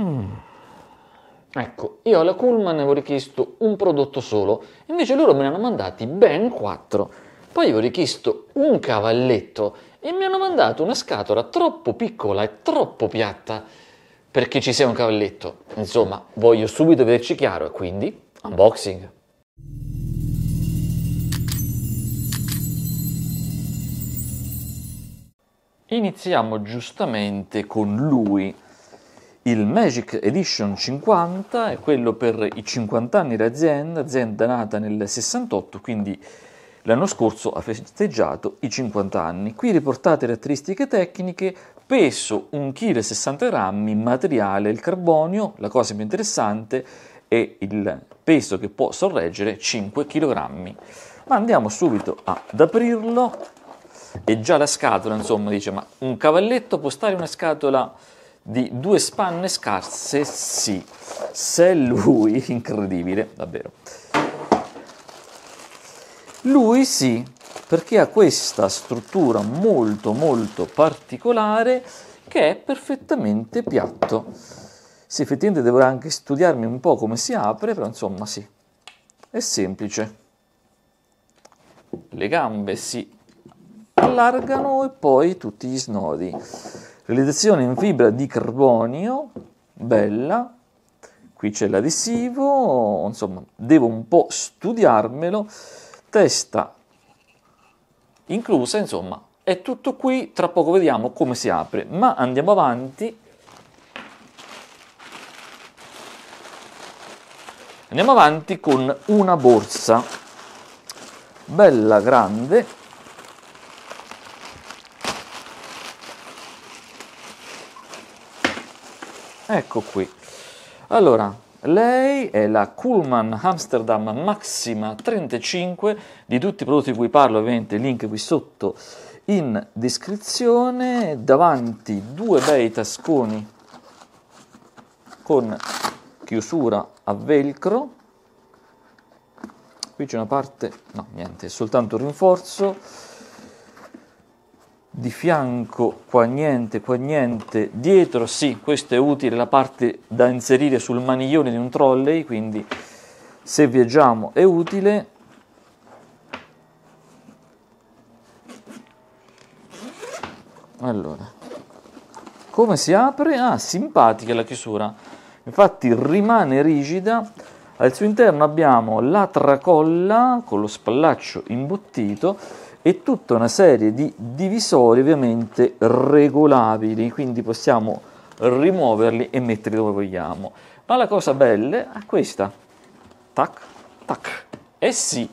Mm. Ecco, io alla Kuhlman avevo richiesto un prodotto solo, invece loro me ne hanno mandati ben quattro. Poi avevo richiesto un cavalletto e mi hanno mandato una scatola troppo piccola e troppo piatta perché ci sia un cavalletto. Insomma, voglio subito vederci chiaro e quindi unboxing. Iniziamo giustamente con lui, il Magic Edition 50 è quello per i 50 anni d'azienda, azienda nata nel 68, quindi l'anno scorso ha festeggiato i 50 anni. Qui riportate le caratteristiche tecniche, peso 1,60 kg, materiale il carbonio, la cosa più interessante è il peso che può sorreggere 5 kg. Ma andiamo subito ad aprirlo e già la scatola, insomma, dice "Ma un cavalletto può stare una scatola di due spanne scarse, sì. Se lui, incredibile, davvero. Lui sì, perché ha questa struttura molto molto particolare che è perfettamente piatto. Sì, effettivamente dovrò anche studiarmi un po' come si apre, però insomma sì, è semplice. Le gambe si allargano e poi tutti gli snodi. Realizzazione in fibra di carbonio, bella, qui c'è l'adesivo, insomma, devo un po' studiarmelo, testa inclusa, insomma, è tutto qui, tra poco vediamo come si apre, ma andiamo avanti. Andiamo avanti con una borsa bella grande Ecco qui. Allora, lei è la Kuhlmann Amsterdam Maxima 35, di tutti i prodotti di cui parlo, ovviamente link qui sotto in descrizione, davanti due bei tasconi con chiusura a velcro, qui c'è una parte, no niente, è soltanto un rinforzo, di fianco, qua niente, qua niente, dietro sì, questo è utile, la parte da inserire sul maniglione di un trolley, quindi se viaggiamo è utile. Allora, come si apre? Ah, simpatica la chiusura, infatti rimane rigida, al suo interno abbiamo la tracolla con lo spallaccio imbottito, e tutta una serie di divisori ovviamente regolabili, quindi possiamo rimuoverli e metterli dove vogliamo. Ma la cosa bella è questa. Tac, tac. Eh sì,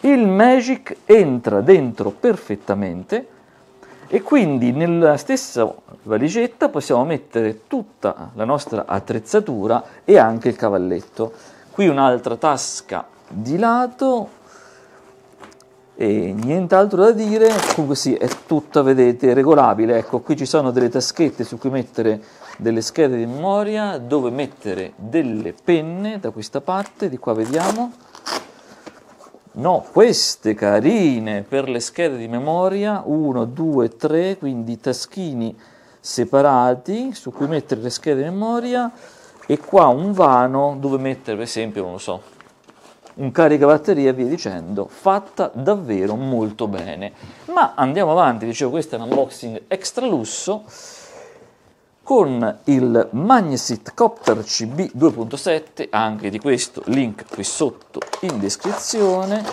il Magic entra dentro perfettamente e quindi nella stessa valigetta possiamo mettere tutta la nostra attrezzatura e anche il cavalletto. Qui un'altra tasca di lato, e nient'altro da dire, comunque sì, è tutta, vedete, regolabile, ecco, qui ci sono delle taschette su cui mettere delle schede di memoria, dove mettere delle penne, da questa parte, di qua vediamo, no, queste carine per le schede di memoria, 1, 2, 3, quindi taschini separati su cui mettere le schede di memoria e qua un vano dove mettere per esempio, non lo so, un caricabatterie e via dicendo, fatta davvero molto bene. Ma andiamo avanti, dicevo questo è un unboxing extra lusso con il Magnesit Copter CB 2.7, anche di questo link qui sotto in descrizione,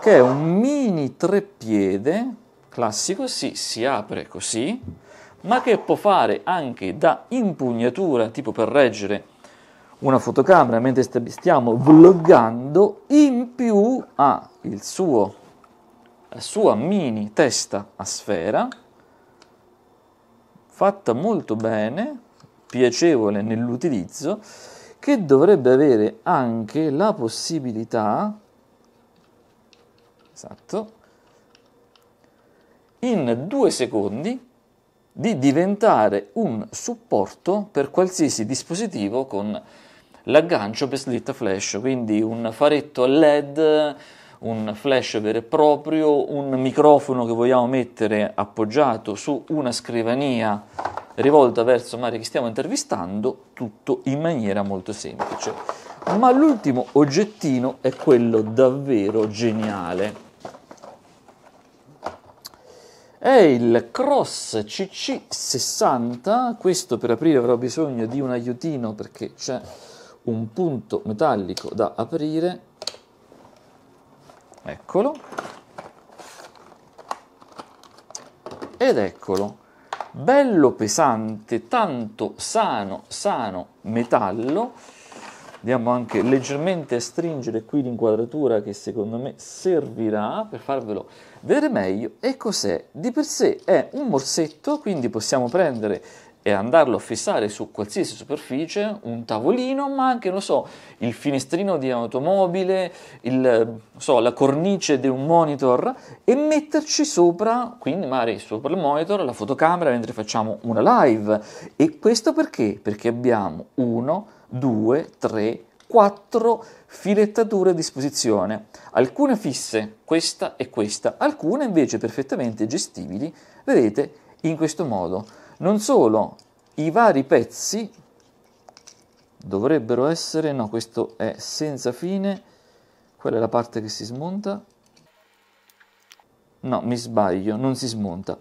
che è un mini treppiede, classico sì, si apre così, ma che può fare anche da impugnatura, tipo per reggere una fotocamera mentre stiamo vloggando, in più ha il suo, la sua mini testa a sfera, fatta molto bene, piacevole nell'utilizzo, che dovrebbe avere anche la possibilità, esatto, in due secondi di diventare un supporto per qualsiasi dispositivo con l'aggancio per slitta flash, quindi un faretto LED, un flash vero e proprio, un microfono che vogliamo mettere appoggiato su una scrivania rivolta verso Mario che stiamo intervistando, tutto in maniera molto semplice. Ma l'ultimo oggettino è quello davvero geniale. È il Cross CC60, questo per aprire avrò bisogno di un aiutino perché c'è un punto metallico da aprire, eccolo, ed eccolo, bello pesante, tanto sano, sano metallo, andiamo anche leggermente a stringere qui l'inquadratura che secondo me servirà per farvelo vedere meglio, e cos'è? Di per sé è un morsetto, quindi possiamo prendere e andarlo a fissare su qualsiasi superficie, un tavolino, ma anche, non so, il finestrino di un'automobile, il, so, la cornice di un monitor e metterci sopra, quindi magari sopra il monitor, la fotocamera mentre facciamo una live. E questo perché? Perché abbiamo 1, 2, 3, 4 filettature a disposizione, alcune fisse, questa e questa, alcune invece perfettamente gestibili, vedete, in questo modo. Non solo, i vari pezzi dovrebbero essere, no questo è senza fine, quella è la parte che si smonta, no mi sbaglio, non si smonta,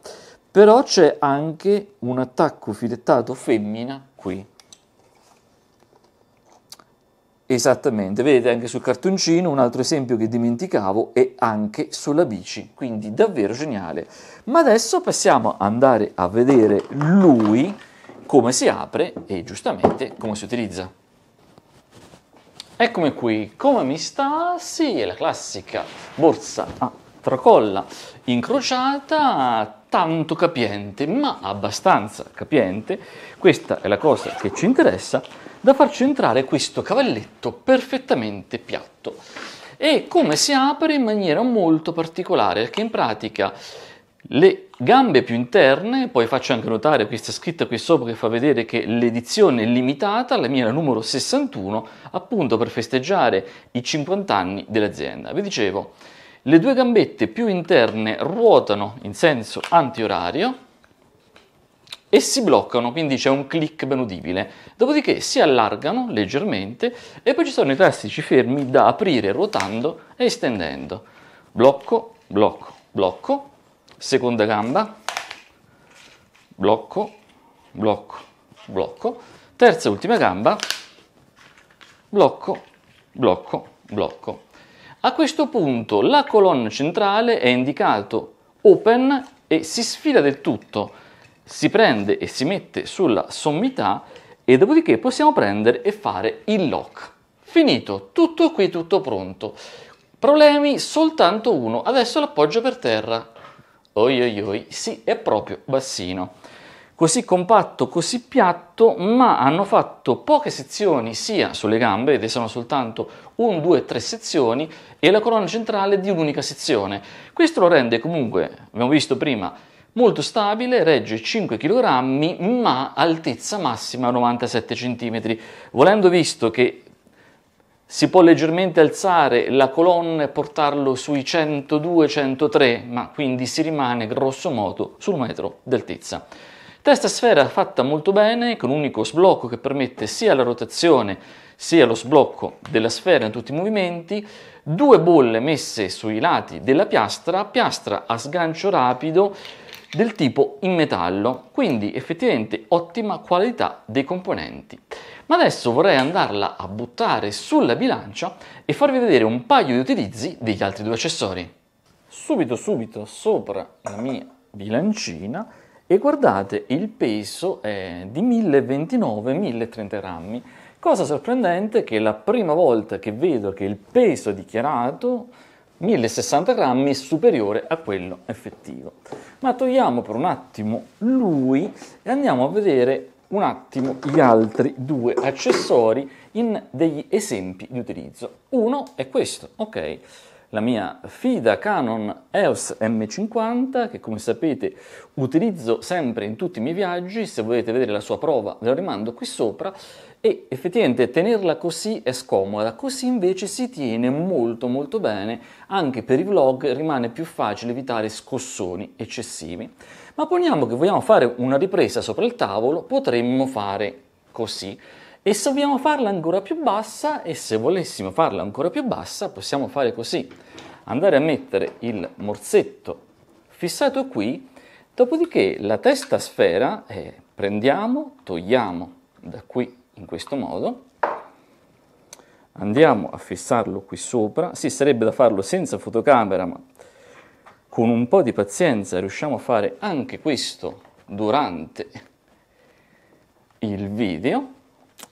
però c'è anche un attacco filettato femmina qui. Esattamente, vedete anche sul cartoncino un altro esempio che dimenticavo è anche sulla bici, quindi davvero geniale. Ma adesso possiamo andare a vedere lui come si apre e giustamente come si utilizza. Eccomi qui, come mi sta? Sì, è la classica borsa a tracolla incrociata, tanto capiente, ma abbastanza capiente. Questa è la cosa che ci interessa da farci entrare questo cavalletto perfettamente piatto. E come si apre in maniera molto particolare, perché in pratica le gambe più interne, poi faccio anche notare questa scritta qui sopra che fa vedere che l'edizione limitata, la mia è numero 61, appunto per festeggiare i 50 anni dell'azienda. Vi dicevo, le due gambette più interne ruotano in senso antiorario, e si bloccano, quindi c'è un click ben udibile. Dopodiché si allargano leggermente e poi ci sono i classici fermi da aprire ruotando e estendendo. Blocco, blocco, blocco, seconda gamba, blocco, blocco, blocco, terza e ultima gamba, blocco, blocco, blocco. A questo punto la colonna centrale è indicato open e si sfida del tutto si prende e si mette sulla sommità e dopodiché possiamo prendere e fare il lock. Finito, tutto qui, tutto pronto. Problemi soltanto uno, adesso l'appoggio per terra. Oi oi oi, sì, è proprio bassino. Così compatto, così piatto, ma hanno fatto poche sezioni sia sulle gambe, ed sono soltanto un, due, tre sezioni, e la colonna centrale di un'unica sezione. Questo lo rende comunque, abbiamo visto prima, molto stabile, regge 5 kg ma altezza massima 97 cm. Volendo visto che si può leggermente alzare la colonna e portarlo sui 102-103, ma quindi si rimane grosso modo sul metro d'altezza. Testa sfera fatta molto bene, con un unico sblocco che permette sia la rotazione sia lo sblocco della sfera in tutti i movimenti, due bolle messe sui lati della piastra, piastra a sgancio rapido, del tipo in metallo, quindi effettivamente ottima qualità dei componenti. Ma adesso vorrei andarla a buttare sulla bilancia e farvi vedere un paio di utilizzi degli altri due accessori. Subito subito sopra la mia bilancina e guardate il peso è di 1029-1030 grammi. Cosa sorprendente che la prima volta che vedo che il peso dichiarato 1060 grammi superiore a quello effettivo. Ma togliamo per un attimo lui e andiamo a vedere un attimo gli altri due accessori in degli esempi di utilizzo. Uno è questo, ok? la mia FIDA Canon EOS M50 che come sapete utilizzo sempre in tutti i miei viaggi, se volete vedere la sua prova ve la rimando qui sopra e effettivamente tenerla così è scomoda, così invece si tiene molto molto bene, anche per i vlog rimane più facile evitare scossoni eccessivi. Ma poniamo che vogliamo fare una ripresa sopra il tavolo, potremmo fare così e se vogliamo farla ancora più bassa e se volessimo farla ancora più bassa possiamo fare così andare a mettere il morsetto fissato qui dopodiché la testa sfera eh, prendiamo togliamo da qui in questo modo andiamo a fissarlo qui sopra sì sarebbe da farlo senza fotocamera ma con un po' di pazienza riusciamo a fare anche questo durante il video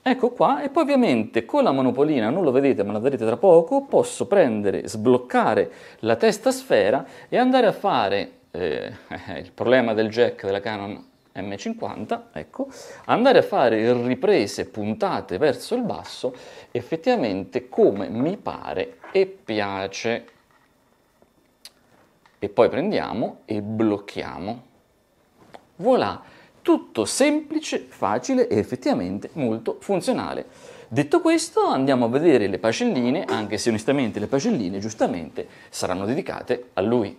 Ecco qua e poi ovviamente con la manopolina, non lo vedete ma la vedrete tra poco, posso prendere, sbloccare la testa sfera e andare a fare eh, il problema del jack della Canon M50, ecco, andare a fare riprese puntate verso il basso effettivamente come mi pare e piace. E poi prendiamo e blocchiamo. Voilà! tutto semplice, facile e effettivamente molto funzionale. Detto questo, andiamo a vedere le pagelline, anche se onestamente le pagelline giustamente saranno dedicate a lui.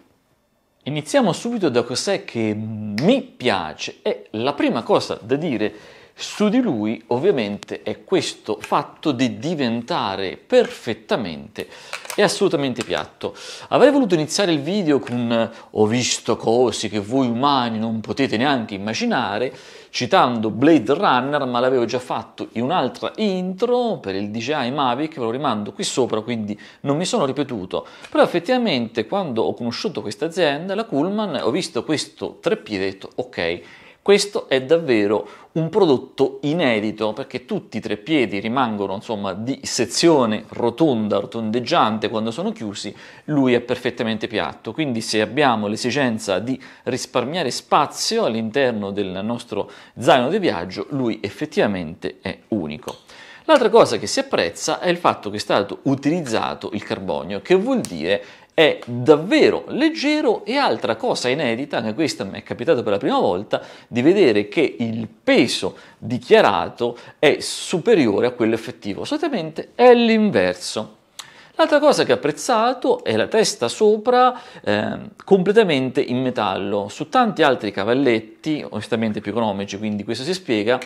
Iniziamo subito da cos'è che mi piace e la prima cosa da dire su di lui ovviamente è questo fatto di diventare perfettamente e assolutamente piatto. Avrei voluto iniziare il video con ho visto cose che voi umani non potete neanche immaginare, citando Blade Runner, ma l'avevo già fatto in un'altra intro per il DJI Mavic, ve lo rimando qui sopra, quindi non mi sono ripetuto. Però effettivamente quando ho conosciuto questa azienda, la Kuhlman, ho visto questo ho detto ok, questo è davvero un prodotto inedito perché tutti i tre piedi rimangono insomma di sezione rotonda, rotondeggiante quando sono chiusi, lui è perfettamente piatto. Quindi se abbiamo l'esigenza di risparmiare spazio all'interno del nostro zaino di viaggio, lui effettivamente è unico. L'altra cosa che si apprezza è il fatto che è stato utilizzato il carbonio, che vuol dire è davvero leggero e altra cosa inedita, anche questa mi è capitata per la prima volta, di vedere che il peso dichiarato è superiore a quello effettivo, solitamente è l'inverso. L'altra cosa che ho apprezzato è la testa sopra eh, completamente in metallo. Su tanti altri cavalletti, onestamente più economici, quindi questo si spiega,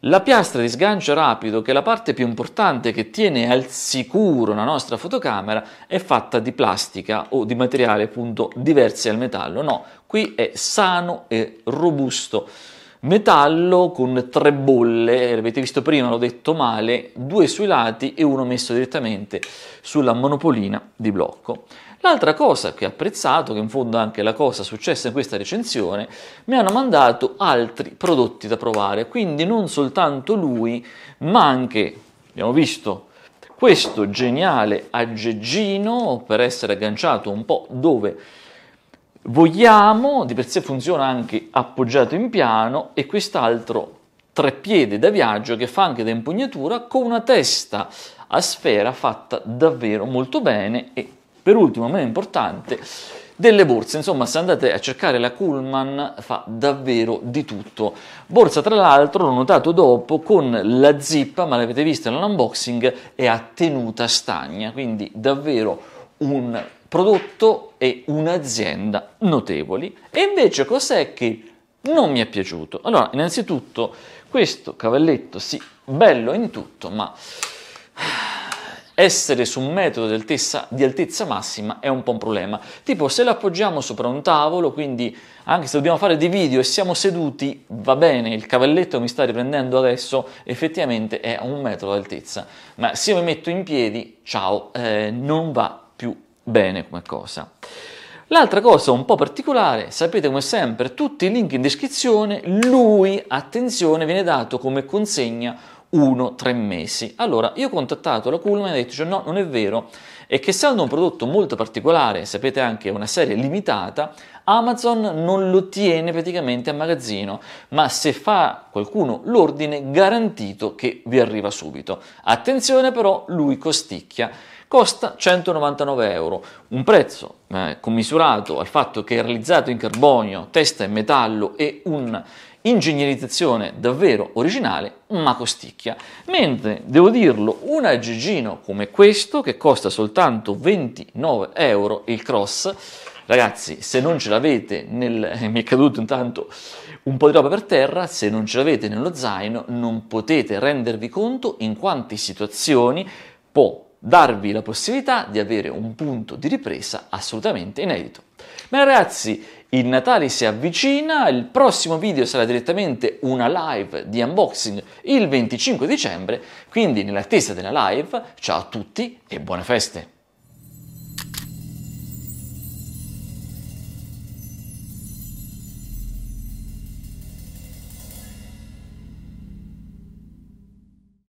la piastra di sgancio rapido, che è la parte più importante che tiene al sicuro la nostra fotocamera, è fatta di plastica o di materiale appunto diversi dal metallo. No, qui è sano e robusto. Metallo con tre bolle, l'avete visto prima, l'ho detto male, due sui lati e uno messo direttamente sulla monopolina di blocco. L'altra cosa che ho apprezzato, che in fondo è anche la cosa successa in questa recensione, mi hanno mandato altri prodotti da provare, quindi non soltanto lui, ma anche, abbiamo visto, questo geniale aggeggino per essere agganciato un po' dove vogliamo, di per sé funziona anche appoggiato in piano e quest'altro treppiede da viaggio che fa anche da impugnatura con una testa a sfera fatta davvero molto bene e per ultimo, ma è importante, delle borse. Insomma, se andate a cercare la Kuhlman fa davvero di tutto. Borsa, tra l'altro, l'ho notato dopo, con la zippa, ma l'avete visto nell'unboxing, è a tenuta stagna, quindi davvero un prodotto e un'azienda notevoli. E invece cos'è che non mi è piaciuto? Allora, innanzitutto, questo cavalletto, sì, bello in tutto, ma essere su un metodo di altezza, di altezza massima è un po' un problema. Tipo se l'appoggiamo sopra un tavolo, quindi anche se dobbiamo fare dei video e siamo seduti, va bene, il cavalletto mi sta riprendendo adesso, effettivamente è a un metro d'altezza. Ma se io mi metto in piedi, ciao, eh, non va più bene come cosa. L'altra cosa un po' particolare, sapete come sempre, tutti i link in descrizione, lui, attenzione, viene dato come consegna uno, tre mesi. Allora io ho contattato la Kuhlman e ho detto cioè, no, non è vero, è che essendo un prodotto molto particolare, sapete anche una serie limitata, Amazon non lo tiene praticamente a magazzino, ma se fa qualcuno l'ordine, garantito che vi arriva subito. Attenzione però, lui costicchia. Costa 199 euro, un prezzo eh, commisurato al fatto che è realizzato in carbonio, testa in metallo e un ingegnerizzazione davvero originale, ma costicchia. Mentre, devo dirlo, un aggeggino come questo, che costa soltanto 29 euro il cross, ragazzi, se non ce l'avete nel... mi è caduto intanto un po' di roba per terra, se non ce l'avete nello zaino, non potete rendervi conto in quante situazioni può darvi la possibilità di avere un punto di ripresa assolutamente inedito. Ma ragazzi, il Natale si avvicina, il prossimo video sarà direttamente una live di unboxing il 25 dicembre, quindi nell'attesa della live, ciao a tutti e buone feste!